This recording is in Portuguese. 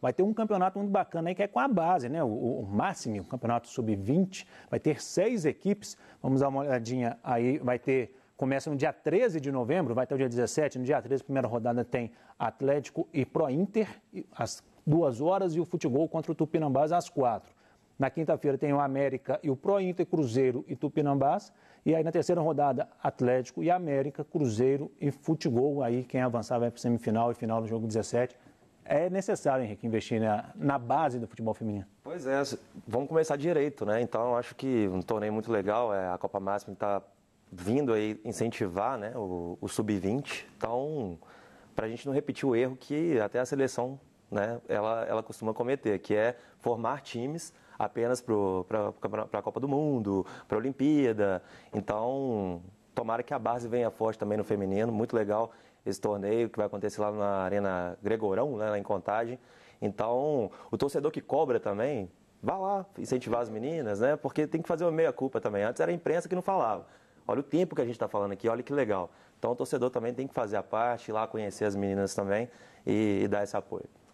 Vai ter um campeonato muito bacana aí que é com a base, né? O, o Máximo, o campeonato sub-20, vai ter seis equipes. Vamos dar uma olhadinha aí, vai ter. Começa no dia 13 de novembro, vai até o dia 17. No dia 13, primeira rodada, tem Atlético e Pro Inter, às duas horas, e o futebol contra o Tupinambás às quatro. Na quinta-feira tem o América e o Pro Inter, Cruzeiro e Tupinambás. E aí na terceira rodada, Atlético e América, Cruzeiro e Futebol. Aí quem avançar vai para semifinal e final no jogo 17 é necessário, Henrique, investir na, na, base do futebol feminino. Pois é, vamos começar direito, né? Então, acho que um torneio muito legal, é a Copa Máxima está vindo aí incentivar né, o, o Sub-20. Então, para a gente não repetir o erro que até a seleção né, ela, ela costuma cometer, que é formar times apenas para a Copa do Mundo, para a Olimpíada. Então, Tomara que a base venha forte também no feminino, muito legal esse torneio que vai acontecer lá na Arena Gregorão, né, lá em Contagem. Então, o torcedor que cobra também, vá lá incentivar as meninas, né? Porque tem que fazer uma meia-culpa também. Antes era a imprensa que não falava. Olha o tempo que a gente está falando aqui, olha que legal. Então, o torcedor também tem que fazer a parte, ir lá conhecer as meninas também e, e dar esse apoio.